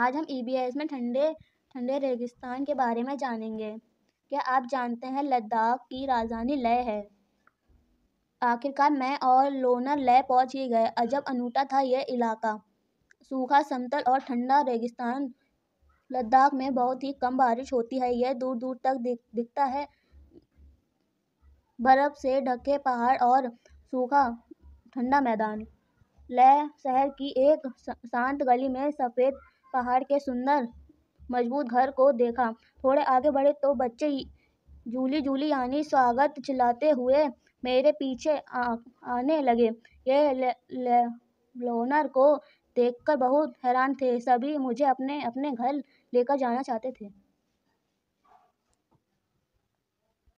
आज हम ई e में ठंडे ठंडे रेगिस्तान के बारे में जानेंगे क्या आप जानते हैं लद्दाख की राजधानी लय है आखिरकार मैं और लोनर लय पहुंच ही गए अजब अनूठा था यह इलाका सूखा समतल और ठंडा रेगिस्तान लद्दाख में बहुत ही कम बारिश होती है यह दूर दूर तक दिख, दिखता है बर्फ़ से ढके पहाड़ और सूखा ठंडा मैदान लय शहर की एक शांत गली में सफ़ेद पहाड़ के सुंदर मजबूत घर को देखा थोड़े आगे बढ़े तो बच्चे जूली जूली यानी स्वागत चिल्लाते हुए मेरे पीछे आ, आने लगे ये लोनर को देखकर बहुत हैरान थे सभी मुझे अपने अपने घर लेकर जाना चाहते थे